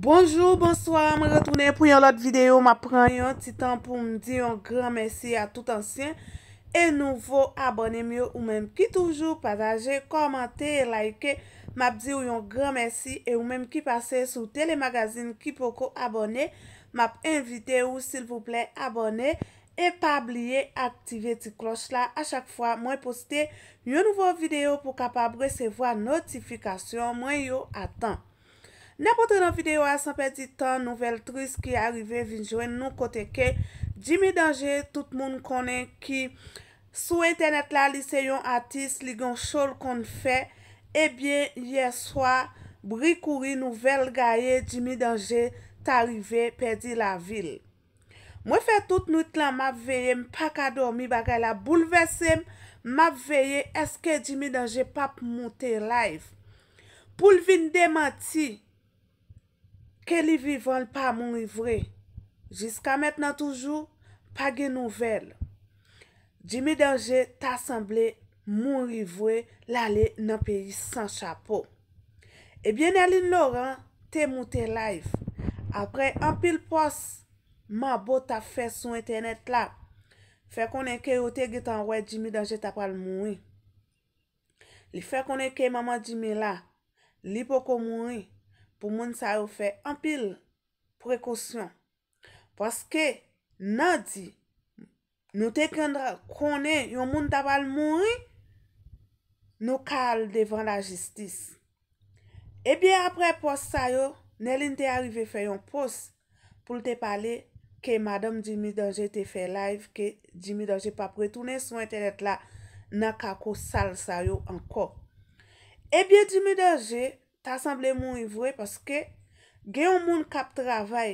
Bonjou, bonsoir, mwen retounen pou yon lot videyo, mwen pren yon titan pou mwen di yon gran mersi a tout ansyen E nouvo abonen mwen ou mwen ki toujou pataje, komante, like, mwen di yon gran mersi E ou mwen ki pase sou telemagazine ki poko abone, mwen invite ou sil vouple abone E pa bliye aktive ti kloch la, a chak fwa mwen poste yon nouvo videyo pou kapab resevo a notifikasyon mwen yon atan Nèpote nan videyo asan pe di tan nouvel tris ki arive vin joen nou kote ke Dimi Dange, tout moun konen ki sou internet eh la liseyon atis ligyon chol kon fe Ebyen, yeswa, bri kouri nouvel gaye Dimi Dange ta arrive pe di la vil Mwen fe tout nouit lan map veye mpaka dormi bagay la boulevesem Map veye eske Dimi Dange pap monte live Poul vin demanti ke li vivan pa moun rivre. Jiska met nan toujou, pa gen nouvel. Dimi danje ta asemble moun rivre lale nan peri san chapo. Ebyen alin loran, te moun te laif. Apre, an pil pos, man bo ta fes sou internet la. Fè konen ke yo te git anwe dimi danje ta pal moun. Li fè konen ke mama di mi la. Li poko moun. pou moun sa yo fè anpil prekosyon. Paske nan di, nou te kendra konen yon moun tabal moun, nou kal devan la jistis. Ebyen apre pos sa yo, nelin te arrive fè yon pos, pou te pale ke madam Jimmy Dajé te fè live, ke Jimmy Dajé pa prè toune sou internet la, nan kako sal sa yo anko. Ebyen Jimmy Dajé, Ta asamble moun y vwe paske gen yon moun kap travay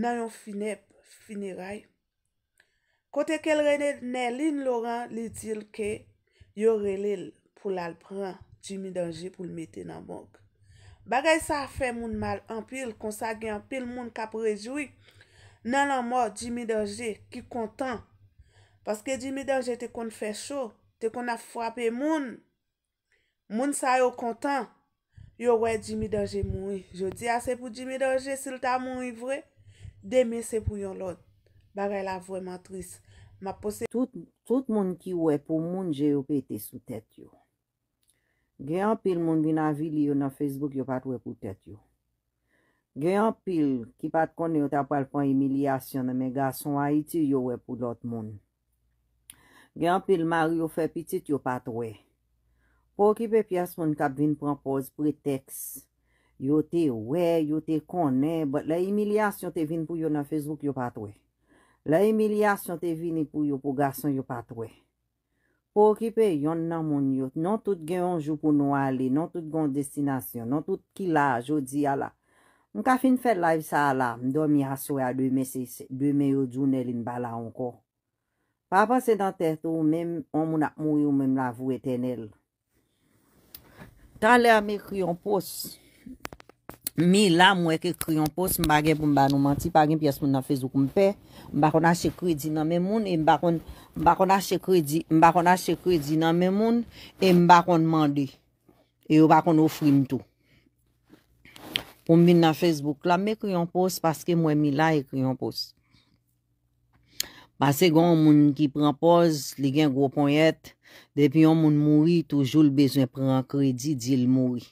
nan yon fineb finiray. Kote ke l rene nen lin loran li dil ke yo relel pou lal pran jimi danje pou l meten nan bank. Bagay sa fe moun mal anpil kon sa gen anpil moun kap rejoui nan lan mou jimi danje ki kontan. Paske jimi danje te kon fè chou, te kon a fwapè moun. Moun sa yo kontan. Yo wè jimi danje moun wè, jodi asè pou jimi danje sil ta moun wè, demè se pou yon lot, bagè la vwèman tris. Tout moun ki wè pou moun jè yo pète sou tèt yo. Gè anpil moun binan vili yo nan Facebook yo pat wè pou tèt yo. Gè anpil ki pat konè yo tapal pan emilyasyon nan men gason a iti yo wè pou lot moun. Gè anpil mary yo fè pitit yo pat wè. Po kipe pi aspon kap vin pranpoz, preteks, yo te we, yo te konen, bat la emilyasyon te vin pou yo nan Facebook yo patwe. La emilyasyon te vin pou yo pou gason yo patwe. Po kipe yon nan moun yot, non tout gen yon jou pou nou ale, non tout gen yon destinasyon, non tout kila, jodi ala. Mka fin fet live sa ala, mdo mi aswe a 2 mesi, 2 meyo jounel in bala anko. Pa pa se dan terte ou menm, an moun ak mou yo menm la vou eten el. Ta le a me kriyon pos, mi la mwen e kriyon pos, mba gen pou mba nou manti, pagin pias moun na fezou kou mpe, mba kon ashe kredi nan men moun, e mba kon ashe kredi nan men moun, mba kon mandi, e mba kon e ofrim tou. Pou mvin nan fezou kou mpe, la me kriyon pos, paske mwen mi la e kriyon pos. Ase gon moun ki pran poz, li gen gwo ponyet, depi yon moun mouri, toujou l bezwen pran kredi, dil mouri.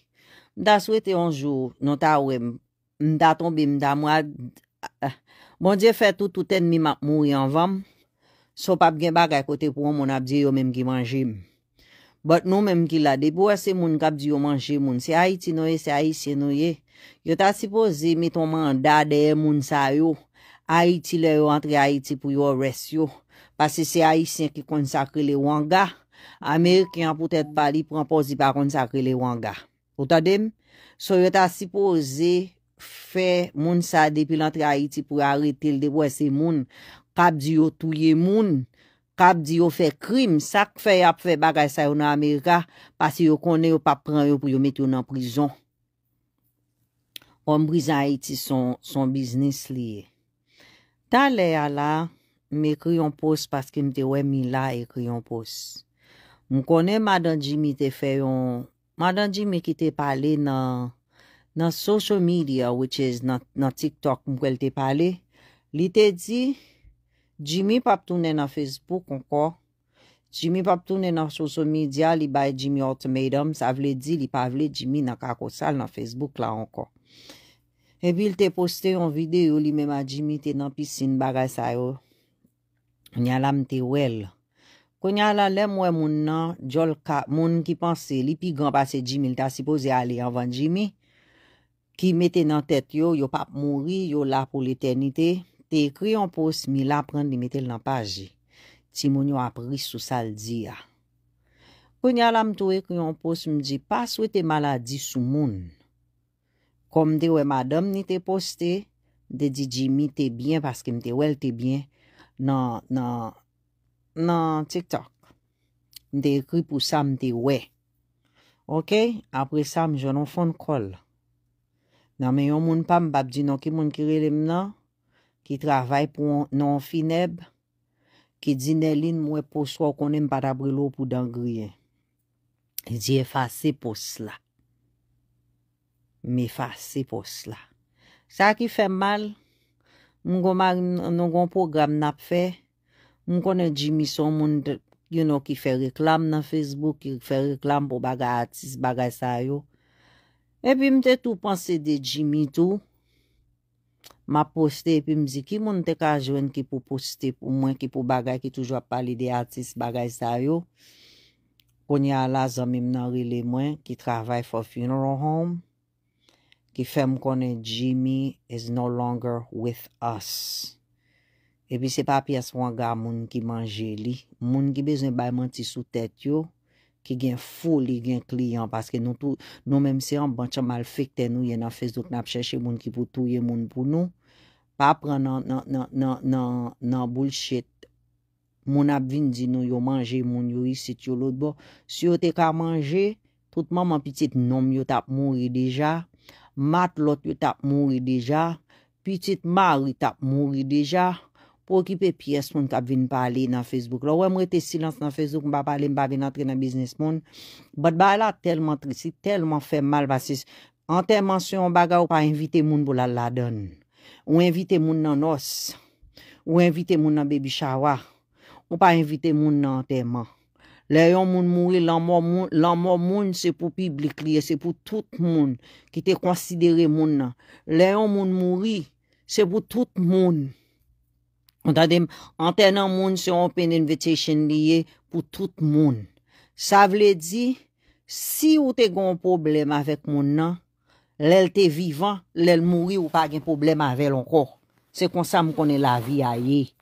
Mta swete yon jou, nou ta wem, mta ton bim, mta mwa, mwen bon diye fetou touten mi mak mouri an vam, sou pap gen bak akote pou moun ap diyo menm ki manjim. Bot nou menm ki la, debi wese moun kap diyo manjim moun, se a iti noye, se a iti noye, yo ta sipozi mi ton manda deye moun sa yo, Haiti lè yo antre Haiti pou yo res yo. Pase se Haitien ki konsakri le wanga, Amerikyan pote bali pranpozi pa konsakri le wanga. Ota dem, so yo ta sipoze fe moun sa depi lantre Haiti pou ya retil depo ese moun, kab di yo touye moun, kab di yo fe krim, sak fe ap fe bagay sa yo nan Amerika pase yo kone yo pa pran yo pou yo met yo nan prizon. Ombrisa Haiti son bisnis liye. Ta le a la, m ekri yon pos paske m te we mi la ekri yon pos. M konen madan jimi te feyon, madan jimi ki te pale nan social media, which is nan TikTok, m kwen te pale. Li te di, jimi pap toune nan Facebook anko, jimi pap toune nan social media, li bay jimi automatom, sa vle di li pavle jimi nan kakosal nan Facebook la anko. Epil te poste yon videyo li mèma jimi te nan pisine bagay sayo. Kwenye alam te wel. Kwenye alam lemwe moun nan, jol ka moun ki panse, li pi gampase jimi, ta sipoze ale anvan jimi, ki mette nan tet yo, yo pap mouri, yo la pou l'eternite. Te ekri yon post mi la pren di mette l nan paje, ti moun yo apri sou saldi ya. Kwenye alam tou ekri yon post mi di, paswe te maladi sou moun. Kom dewe madam ni te poste, de di jimi te byen, paske mte wel te byen, nan TikTok. De ekri pou Sam te we. Ok? Apre Sam, jounon fon kol. Nan me yon moun pam bab di nou ki moun kirelem nan, ki travay pou nan fineb, ki di nelin mwe post wak konen patabrelo pou dangriye. Di efase post lak. Me fase pos la. Sa ki fe mal, moun kon program nap fe, moun konen Jimmy son moun ki fe reklam nan Facebook, ki fe reklam pou bagay artist, bagay sayo. Epi mte tou panse de Jimmy tou, ma poste epi mzi ki moun te ka jwen ki pou poste pou mwen, ki pou bagay ki toujwa pali de artist, bagay sayo. Koni ala zanmim nan rile mwen ki travay for funeral home. E fem konen Jimmy is no longer with us. E pi se pa pi as wanga moun ki manje li. Moun ki bezon bayman ti sou tet yo. Ki gen ful li gen kliyan. Paske nou mèm se an bantchan mal fikte nou. Yen an fezout nan ap chèche moun ki pou touye moun pou nou. Pa pran nan bullshit. Moun ap vin di nou yo manje moun yo yi sit yo lout bo. Si yo te ka manje, toutman man pitit nom yo tap moun yi deja. Mat lot yu tap mouri deja, pitit mar yu tap mouri deja, pou kipe piyes moun kap vin pale nan Facebook la. Wè mwè te silans nan Facebook mba pale mba vin antre nan biznes moun, bat ba la telman trisi, telman fe mal basis. Ante mansyon baga ou pa invite moun pou la ladan, ou invite moun nan os, ou invite moun nan bebi chawa, ou pa invite moun nan ente man. Lè yon moun mouri, lè yon moun moun se pou publik liye, se pou tout moun ki te konsidere moun nan. Lè yon moun mouri, se pou tout moun. An tenan moun se open invitation liye pou tout moun. Sa vle di, si ou te goun problem avèk moun nan, lè l te vivan, lè l mouri ou pa gen problem avèl ankor. Se konsam konen la vi a yey.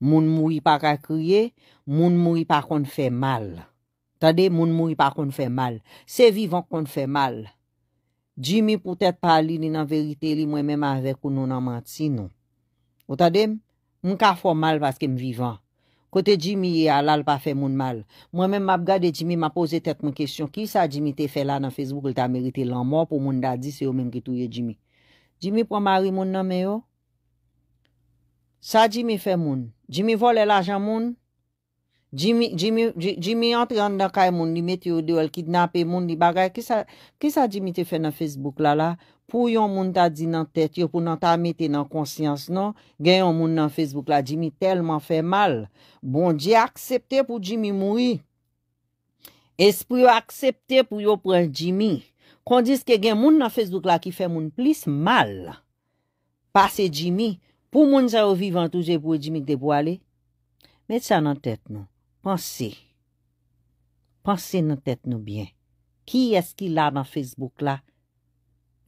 Moun moui pa ka kriye, moun moui pa kon fè mal. Tade, moun moui pa kon fè mal. Se vivan kon fè mal. Jimmy pou tèt pali ni nan verite li mwen mèm avèk kon nou nan mant si nou. O tade, moun ka fò mal paske m vivan. Kote Jimmy yè e alal pa fè moun mal. Mwen mèm mab gade Jimmy m apose tèt mwen kèsyon. Ki sa Jimmy te fè la nan Facebook lta merite lan mò pou moun da di se yo mèm ki touye Jimmy. Jimmy pou mary moun nan mè yo. Sa jimi fè moun? Jimi vole l'ajan moun? Jimi entran nan kay moun? Li met yo dewel kidnapè moun? Li bagay? Kisa jimi te fè nan Facebook la la? Pou yon moun ta di nan tèt? Yo pou nan ta mette nan konsyans non? Gen yon moun nan Facebook la jimi telman fè mal. Bon, di akseptè pou jimi moui. Espri yo akseptè pou yo pren jimi. Kondis ke gen moun nan Facebook la ki fè moun plis mal. Pase jimi. Pou moun sa yo vivan touje pou e jimi kde pou ale? Met sa nan tet nou. Pansi. Pansi nan tet nou bien. Ki eski la nan Facebook la?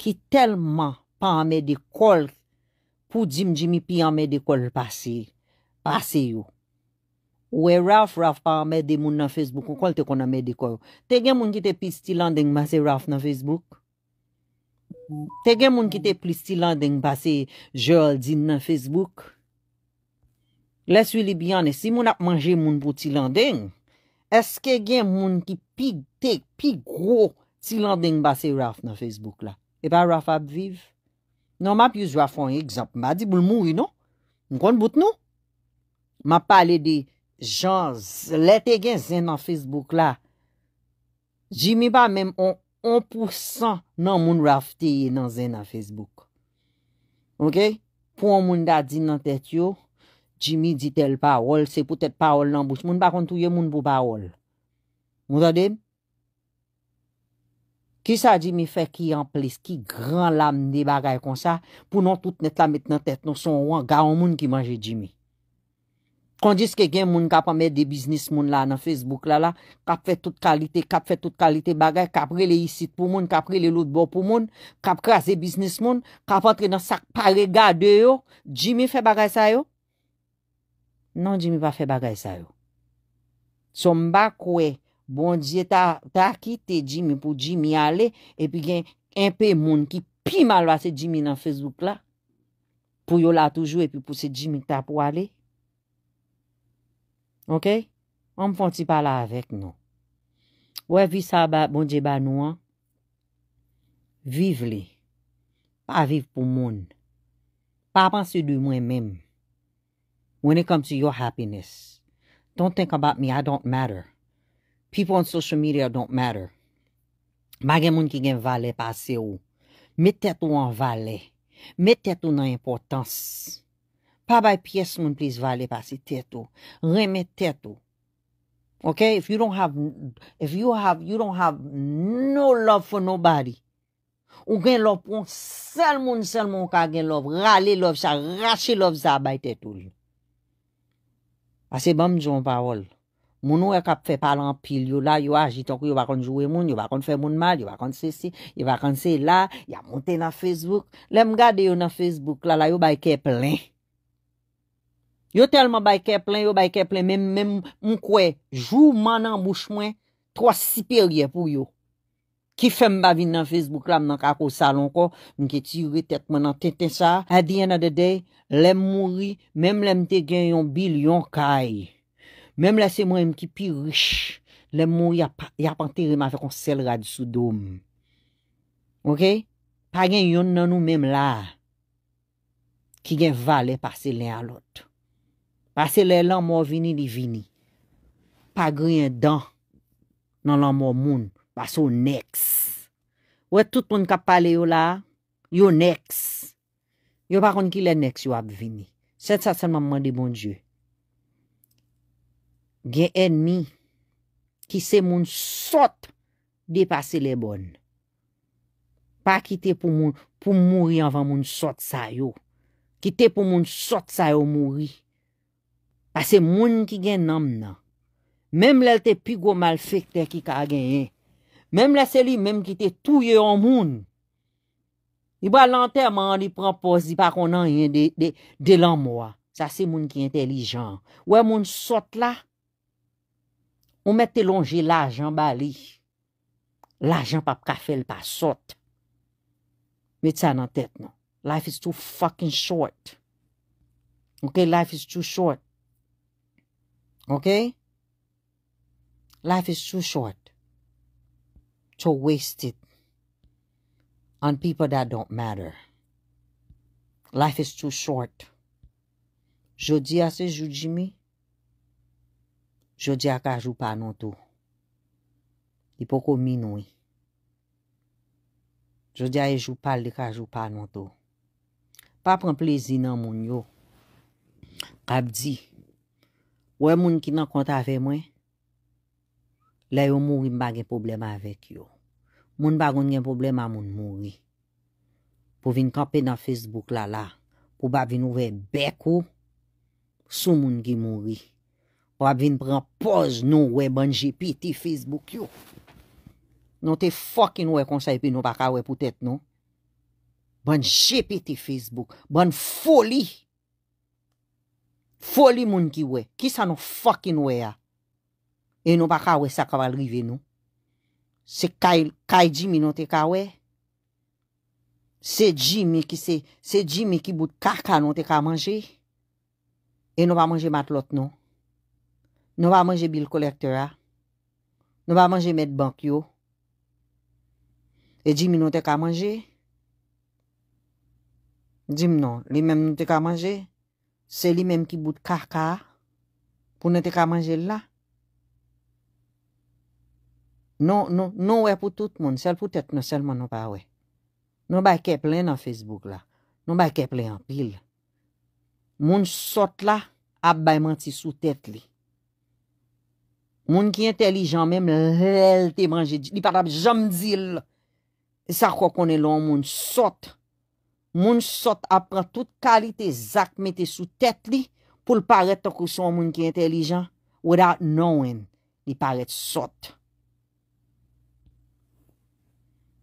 Ki telman pa ame de kol pou jimi jimi pi ame de kol pasi. Pase yo. Ou e raf raf pa ame de moun nan Facebook. Kou kol te kon ame de kol? Te gen moun ki te pi sti landeng ma se raf nan Facebook? Te gen moun ki te plis ti landeng ba se jol din nan Facebook? Le swili biyan e si moun ap manje moun pou ti landeng, eske gen moun ki pig tek, pig gro ti landeng ba se raf nan Facebook la? E pa raf ap viv? Non, map yu zwa fon ekzamp. Madi boul mou yi nou? Mkon bout nou? Map pale de, jans, le te gen zen nan Facebook la, jimi ba menm on 1% nan moun rafte ye nan zen na Facebook. Ok? Pou an moun da di nan tet yo, jimi di tel pa wol, se pou tet pa wol nan bous. Moun bakon tou ye moun pou pa wol. Moun zade? Ki sa jimi fe ki an plis, ki gran lam ne bagay kon sa, pou non tout net la met nan tet, nou son wan ga an moun ki manje jimi. Kondis ke gen moun kap amè de biznis moun la nan Facebook la la, kap fè tout kalite, kap fè tout kalite bagay, kap re le isit pou moun, kap re le lout bo pou moun, kap krasè biznis moun, kap antre nan sak pare gade yo, jimi fè bagay sa yo? Nan jimi va fè bagay sa yo. Son mba kwe, bon diye ta ki te jimi pou jimi ale, e pi gen enpe moun ki pi malwa se jimi nan Facebook la, pou yo la toujou e pi pou se jimi ta pou ale, Ok? An mfon ti pala avèk nou. Ouè vi sa bon dje ba nou an? Viv li. Pa viv pou moun. Pa pansi di mwen menm. When it come to your happiness. Don't think about me, I don't matter. People on social media don't matter. Magen moun ki gen vale pase ou. Met tètou an vale. Met tètou nan importansi. Kabay piyes moun plis vali pasi tetou. Reme tetou. Ok, if you don't have if you don't have no love for nobody ou gen love pou sel moun sel moun ka gen love rale love sa rache love za bay tetou. Ase bom joun parol. Moun ou e kap fe palan pil yo la yo aji tok yo bakon jowe moun, yo bakon fe moun mal yo bakon se si, yo bakon se la ya monte na Facebook lem gade yo na Facebook la la yo bay ke plen. Yo telman bayke plen, yo bayke plen, menm menm mkwe, jou manan mouche mwen, 3-6 perye pou yo. Ki fem bavine nan Facebook lam nan kako salon ko, mke ti yure tet manan ten-ten sa, adyen adede, lem mouri, menm lem te gen yon bil yon kay, menm lese mwen mki pi rich, lem mouri yapan terima fe kon sel radisou dom. Ok? Pa gen yon nan nou menm la, ki gen vale pase len alot. Bas se lè lan mò vini di vini. Pa gri yon dan nan lan mò moun. Bas ou neks. Ou e tout moun kap pale yo la, yo neks. Yo pa kon ki lè neks yo ap vini. Sen sa sen maman di bon Diyo. Gen enmi ki se moun sot depase lè bon. Pa kite pou moun, pou mouri anvan moun sot sa yo. Kite pou moun sot sa yo mouri. Pa se moun ki gen nam nan. Mem lèl te pi gwo mal fèk te ki ka gen yen. Mem lèl se li mem ki te touye an moun. I ba lantè man di pran posi pa kon nan yen de lan mwa. Sa se moun ki intelijan. Ouè moun sot la. Ou mè te longe l'ajan ba li. L'ajan pa pa ka fèl pa sot. Met sa nan tèt nan. Life is too fucking short. Ok, life is too short. Ok? Life is too short to waste it on people that don't matter. Life is too short. Jodi a se joudimi, jodi a kajou pa non tou. Ipoko minoui. E. Jodi a e joupal de kajou pa non tou. Pa pren plezi nan moun yo. Kabdi. Ouwe moun ki nan konta ve mwen, la yo mouri mbag en problema avek yo. Moun bagoun en problema moun mouri. Po vin kapen nan Facebook la la, ou ba vin ouwe beko, sou moun gi mouri. Ouwa vin pran poz nou we, ban jipi ti Facebook yo. Non te fokin we konsey pi nou baka we pou tet nou. Ban jipi ti Facebook, ban foli. Foli moun ki wè, ki sa nou fokin wè ya. E nou pa kawè sa kawal rive nou. Se kaj jimi nou te kawè. Se jimi ki boute kaka nou te kaw manje. E nou pa manje matlot nou. Nou pa manje bil kolektera. Nou pa manje met bank yo. E jimi nou te kaw manje. Jimi nou, li men nou te kaw manje. Se li menm ki bout kaka, pou nou te ka manje la. Non, non, non we pou tout moun, sel pou tet nou selman nou pa we. Nou bay keple nan Facebook la, nou bay keple an pil. Moun sot la, ap bay manti sou tet li. Moun ki entelijan menm, lel te manje, li pat ap jam zil. E sa kwa konen lon, moun sot la. Moun sot apren tout kalite zak mette sou tet li pou l paret to kouson moun ki entelijan ou da nouen li paret sot.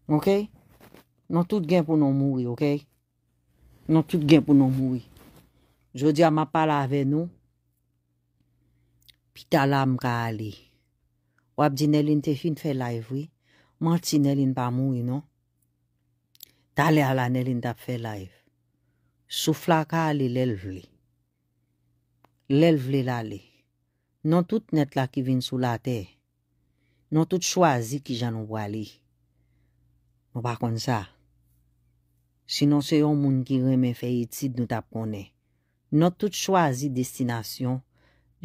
Ok? Non tout gen pou nou moui, ok? Non tout gen pou nou moui. Jodi a ma pala ave nou. Pi tala mka ali. Wap di nelin te fin fe la evwi. Mwant si nelin pa moui, nou? Talè al anè li n tap fè laif Sou flaka li lèl vli Lèl vli la li Non tout nèt la ki vin sou la te Non tout chwazi ki jan nou wali Non pa kon sa Sinon se yon moun ki reme fè itid nou tap konè Non tout chwazi destinasyon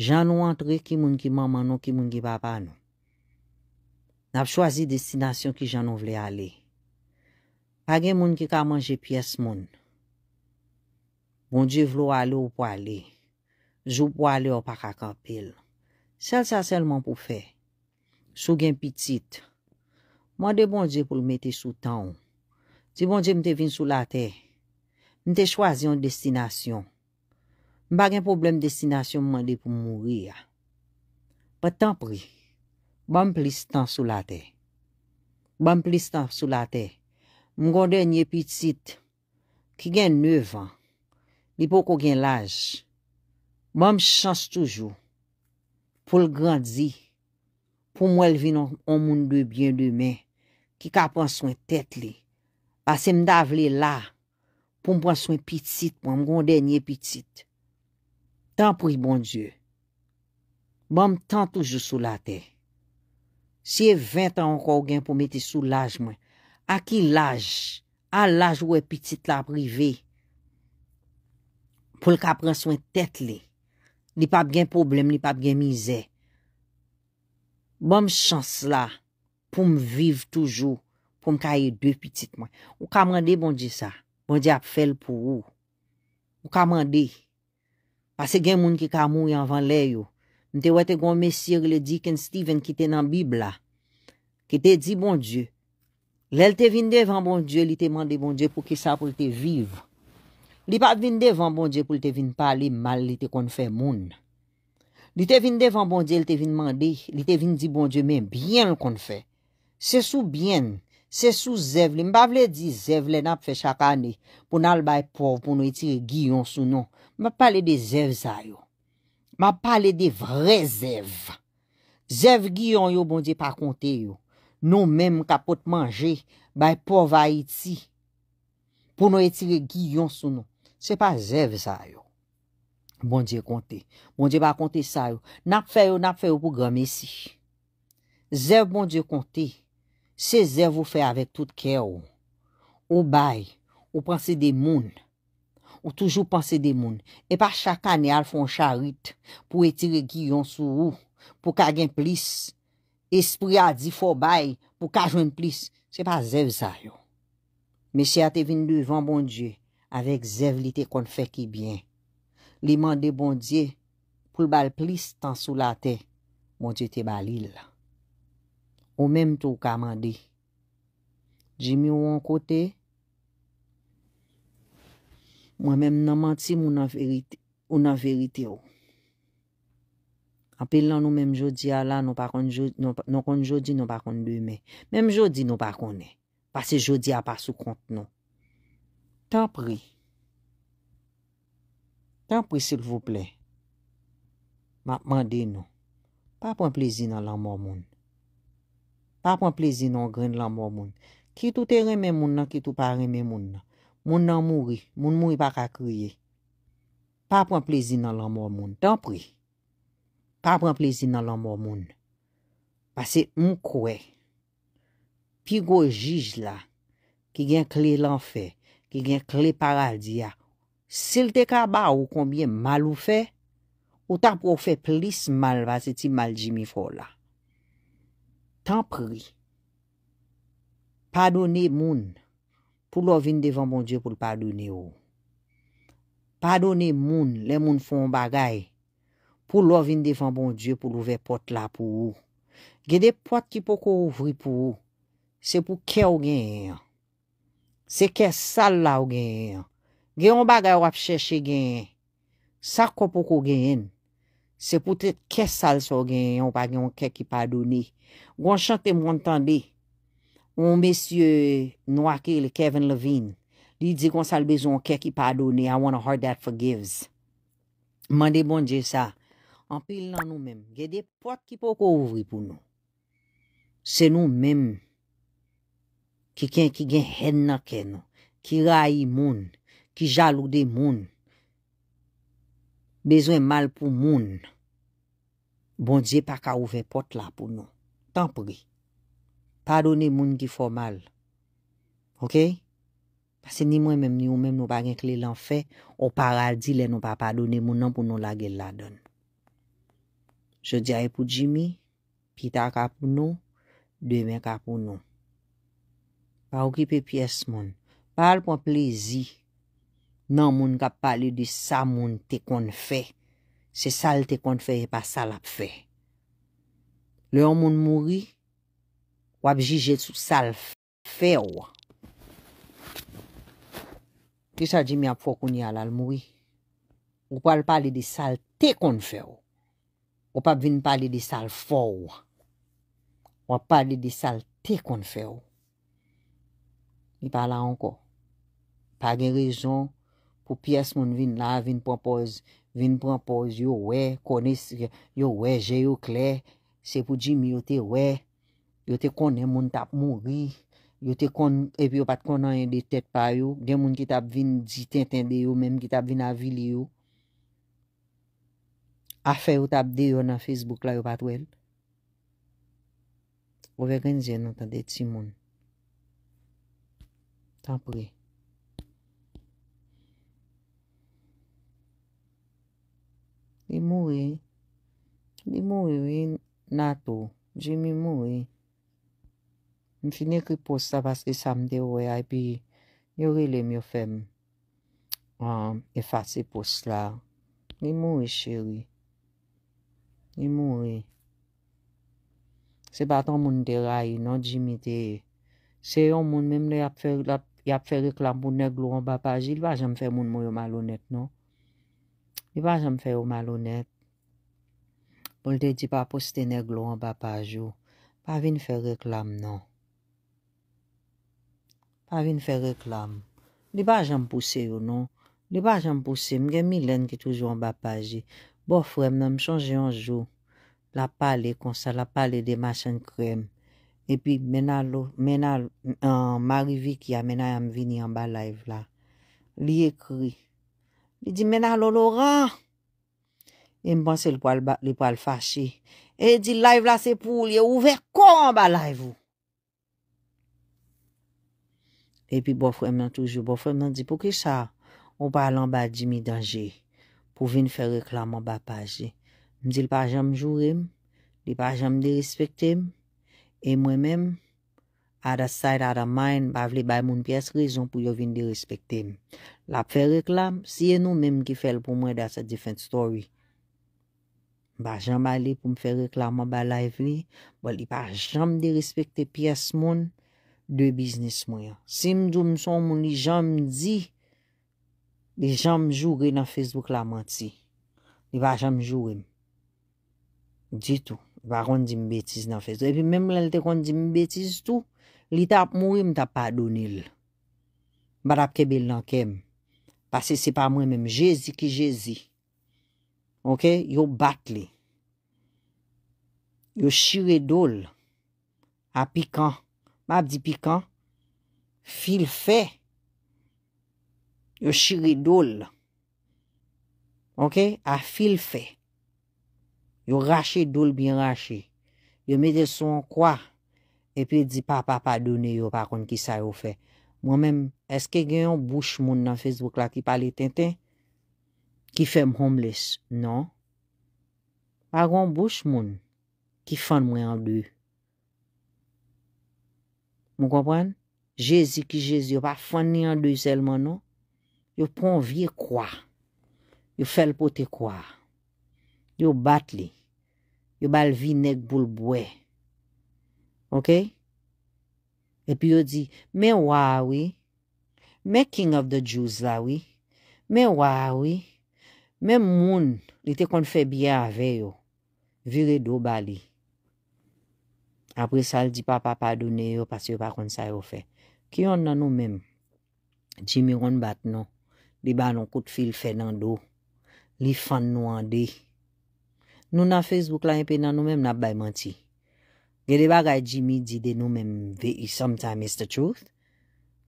Jan nou antre ki moun ki maman nou ki moun ki papan nou Nap chwazi destinasyon ki jan nou vli ale Non tout chwazi destinasyon A gen moun ki ka manje piyes moun. Moun diye vlo ale ou po ale. Jou po ale ou pa ka kapel. Sel sa sel moun pou fe. Sou gen pitit. Moun dey moun diye pou l mette sou tan ou. Ti moun diye mte vin sou la te. Mte chwazi yon destinasyon. M bagen problem destinasyon moun dey pou mwou ria. Pa tan pri. Ban plis tan sou la te. Ban plis tan sou la te. Moun diye. mwen kon denye pitit, ki gen nevan, li pou kon gen laj, mwen m chans toujou, pou l grandzi, pou mwen vin on moun de byen de men, ki ka pon sou en tet li, pa se m dav li la, pou m pon sou en pitit, mwen m kon denye pitit, tan pou y bon Diyo, mwen m tan toujou sou la te, si y e vint an kon kon gen pou meti sou laj mwen, a ki laj, a laj ou e pitit la prive, pou l ka pren souen tèt le, li pa bgen problem, li pa bgen mizè. Bon m chans la, pou m viv toujou, pou m ka e de pitit mwen. Ou kamande bon di sa, bon di ap fel pou ou. Ou kamande, pase gen moun ki kamou yon van le yo, n te wete gon mesir le di ken Steven ki te nan bib la, ki te di bon di yo, Lè l te vin devan bon Dje, li te mande bon Dje pou ki sa pou l te vive. Li pa vin devan bon Dje pou l te vin pale mal li te konfe moun. Li te vin devan bon Dje, li te vin mande, li te vin di bon Dje men bien l konfe. Se sou bien, se sou zev li. Mba vle di zev li nan pfe chaka ni pou nan l bay pov pou nou itire giyon sou nou. Mba pale de zev zay yo. Mba pale de vre zev. Zev giyon yo bon Dje pa konte yo. Nou menm ka pot manje bay pou va iti pou nou etire giyon sou nou. Se pa zev sa yo. Bon diyo konte. Bon diyo pa konte sa yo. Nap feyo, nap feyo pou grame si. Zev bon diyo konte. Se zev ou fey avèk tout kè ou. Ou bay, ou panse de moun. Ou toujou panse de moun. E pa chakane al fon charit pou etire giyon sou ou. Po kagen plis. Espri a di fo bay pou kajon plis. Se pa zev sa yo. Mesye a te vin devan bon die, avek zev li te kon fe ki byen. Li mande bon die, pou bal plis tan sou la te, bon die te bal il la. Ou mem tou ka mande. Jemi ou an kote, ou nan verite ou nan verite ou. Oh. Anpè lan nou mèm jodi a la, nou pa kon jodi nou pa kon lume. Mèm jodi nou pa kon e. Pase jodi a pa sou kont nou. Tan pri. Tan pri sil vople. Ma mande nou. Pa pon plizi nan lan moun moun. Pa pon plizi nan gren lan moun moun. Ki tou te reme moun nan, ki tou pa reme moun nan. Moun nan mouri. Moun mouri pa ka kriye. Pa pon plizi nan lan moun moun. Tan pri. pa pran plezi nan lan moun moun. Pase mkwe, pi go jij la, ki gen kle lan fe, ki gen kle paradi ya, sil te ka ba ou konbyen mal ou fe, ou ta pou ou fe plis mal vase ti mal jimi fola. Tan pri, padone moun, pou lo vin devan moun dje pou l'padone ou. Padone moun, le moun fon bagay, le moun foun bagay, pou lò vin defan bon Diyo pou l'ouvè pote la pou ou. Gè de pote ki pou kou ouvri pou ou. Se pou kè ou gen yon. Se kè sal la ou gen yon. Gè yon bagay wap chèche gen yon. Sa kou pou kou gen yon. Se pou tè kè sal sa ou gen yon, pa gen yon kè ki pa adouni. Gwant chante mwantande, ou mwensye nou akè le Kevin Levine, li di gwant sal bezon kè ki pa adouni, I want a heart that forgives. Mwande bon Diyo sa, anpil nan nou men, ge de pot ki pou kou ouvri pou nou. Se nou men, ki ken ki gen hen na ken nou, ki rayi moun, ki jalou de moun, bezwen mal pou moun, bon diye pa ka ouvri pot la pou nou. Tanpri. Padone moun ki fò mal. Ok? Pase ni mwen men, ni mwen men nou pa gen kle lan fe, ou paradi le nou pa padone moun nan pou nou la gel la don. Jodi ay pou jimi, pita ka pou nou, deme ka pou nou. Pa ou ki pe piyes moun. Pal pou plezi. Nan moun kap pali di sa moun te kon fe. Se sal te kon fe e pa sal ap fe. Le ou moun mouri, wap jijet sou sal fe ou. Ti sa jimi ap fokouni alal mouri. Ou pal pali di sal te kon fe ou. Ou pap vin pale di sal fòw. Ou pale di sal te kon fèw. Mi pale anko. Pagen rezon pou piyes moun vin la, vin pwampoz. Vin pwampoz yo we, kone se yo we, je yo kle. Se pou di mi yo te we. Yo te konen moun tap moun ri. Yo te konen, epi yo pat konen yon de tet pa yo. Gen moun ki tap vin di ten ten de yo, menm ki tap vin avili yo. Afè ou tap di yo nan Facebook la yo patwèl. Ouwe gen zè nou ta de timon. Tapri. Li mou e. Li mou e wè nato. Jè mi mou e. M finè ki post la vas e samde wè a epi. Yo relem yo fem. E fas e post la. Li mou e chè wè. I mou e. Se bat an moun de ray, nan jimite e. Se yon moun mem le yap fe reklam pou neglo an bapaj, li ba janm fe moun mou yo malonet, nan? Li ba janm fe yo malonet. Bol de di pa poste neglo an bapaj yo. Pa vin fe reklam, nan. Pa vin fe reklam. Li ba janm pouse yo, nan? Li ba janm pouse, mge milen ki toujou an bapaj yo. Bo frèm nan m chonje yon jou, la pale kon sa, la pale de machan krem. E pi mena lo, mena, m arivi ki a mena yon vini an ba laiv la. Li ekri, li di mena lo loran. E m panse li pou al fache. E di laiv la se pou, li e ouver kon an ba laiv ou. E pi bo frèm nan toujou, bo frèm nan di pou ke sa, ou pa lan ba di mi danje. pou vin fè reklam an ba pajdi. Mdil pa jam jurem, li pa jam dirispekte, e mwen men, ada side, ada main, pa vle bay moun piyes rizon pou yo vin dirispekte. La p fè reklam, siye nou menm ki fèl pou mwen da sa different story, ba jam ale pou m fè reklam an ba la vle, bol li pa jam dirispekte piyes moun, de biznis mwen yo. Sim jom son moun li jam di, Li janmjou re nan Facebook la manti. Li va janmjou rem. Di tou. Li va ronde di m betiz nan Facebook. Epi mem lal te ronde di m betiz tou. Li tap mou rem tap adonil. Bad ap kebel nan kem. Pase se pa mou rem. Jezi ki jezi. Ok? Yo bat li. Yo shire dol. A pikant. Bab di pikant. Fil fe. Ok? Yo shiri dole. Ok? A fil fe. Yo rache dole bin rache. Yo mide sou an kwa. E pi di pa pa pa do ne yo pa kon ki sa yo fe. Mwen men, eske genyon bouch moun nan Facebook la ki pale ten ten? Ki fe m homeles. Non. A kon bouch moun. Ki fan mwen an du. Mwen kompwen? Jezi ki jezi yo pa fan ni an du selman non. Yo pon vie kwa. Yo fel pote kwa. Yo bat li. Yo bal vinek pou lbwe. Ok? Epi yo di, men wawwe, men king of the Jews lawe, men wawwe, men moun li te kon fe bia ave yo. Vire do bali. Apre sal di papa padone yo, pase yo pa kon sa yo fe. Ki yon nan nou men, jimi yon bat nou, li ba anon kout fil fè nan do, li fan nou an de. Nou nan Facebook la yon pe nan nou menm nan bay manti. Ge li ba gaye Jimmy di de nou menm vey, sometime it's the truth,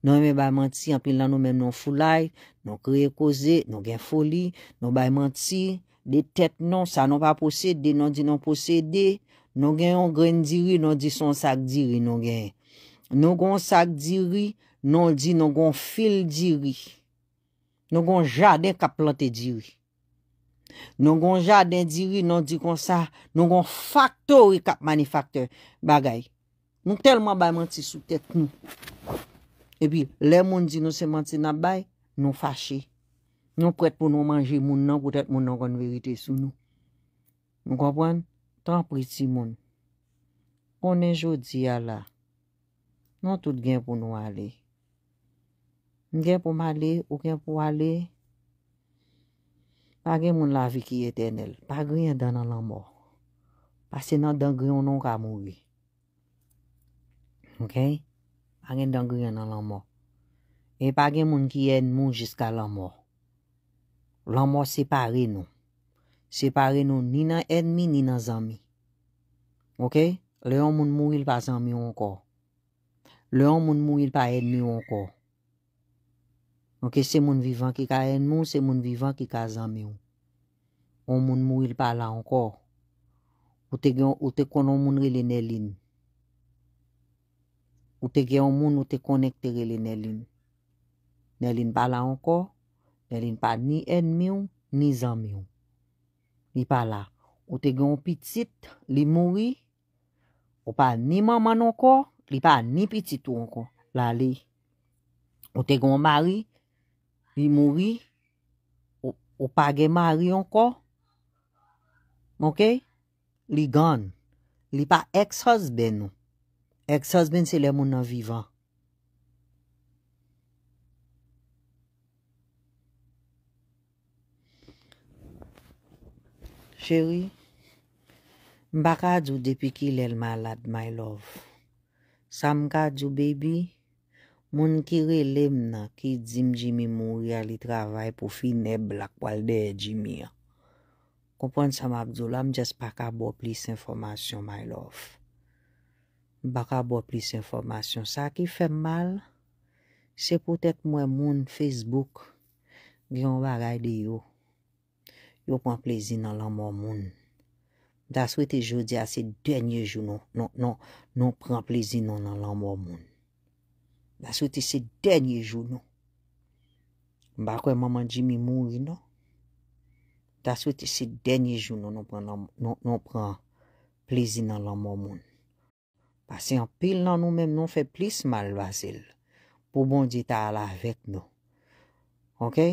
nou menm bay manti anpil nan nou menm nou non fulay, nou kreye koze, nou gen foli, nou bay manti, de tèt nou, sa nou pa posede, nou di nou posede, nou gen yon gren diri, nou di son sak diri, nou gen non sak diri, nou di nou gon fil diri. Nou gon jaden kap lante diwi. Nou gon jaden diwi nou di kon sa. Nou gon faktor yi kap manifaktor bagay. Nou telman bay manti sou tet nou. E pi, le moun di nou se manti na bay, nou fache. Nou prete pou nou manje moun nan pou tet moun nan kon verite sou nou. Nou kompwen? Tan priti moun. Konen jodi ya la. Nou tout gen pou nou aley. N gen pou mali, ou gen pou wali, pa gen moun la vi ki etenel, pa gen danan lan mò. Pase nan dangri yon non ka moubi. Ok? A gen dangri yon nan lan mò. E pa gen moun ki en moun jiska lan mò. Lan mò separe nou. Separe nou ni nan en mi, ni nan zan mi. Ok? Le yon moun mou il pa zan mi yon kò. Le yon moun mou il pa en mi yon kò. Ou ke se moun vivan ki ka en moun, se moun vivan ki ka zanmion. Ou moun mou il pala ankor. Ou te konon moun re le nelin. Ou te gen ou moun ou te konekte re le nelin. Nelin pala ankor. Nelin pa ni en mion, ni zanmion. Ni pala. Ou te gen ou pitit, li moui. Ou pa ni maman ankor, li pa ni pitit ou ankor. La li. Ou te gen ou mari. li mouwi, ou pa ge mari anko, mouke, li gan, li pa eksos ben nou, eksos ben se le moun an vivan. Chewi, mba ka djou depi ki lèl malad, my love, sa mka djou bebi, Moun ki re lem nan ki jim jimi moun ya li travay pou fi neb lakwal de jimi ya. Kupon Samabzola, m jes paka bo plis informasyon, my love. Baka bo plis informasyon. Sa ki fe mal, se potek mwen moun Facebook, glan wakay di yo, yo pran plezi nan lan moun moun. Da swete jodi a se denye jounon, non pran plezi nan lan moun moun. Ta sou te se denye jou nou. Mbakwe maman jimi mouni nou. Ta sou te se denye jou nou nou pran non, non, plezi nan lan moun moun. Pase yon pil nan nou men nou fe plis mal vasil. Pou bon di ta ala vek nou. Ok?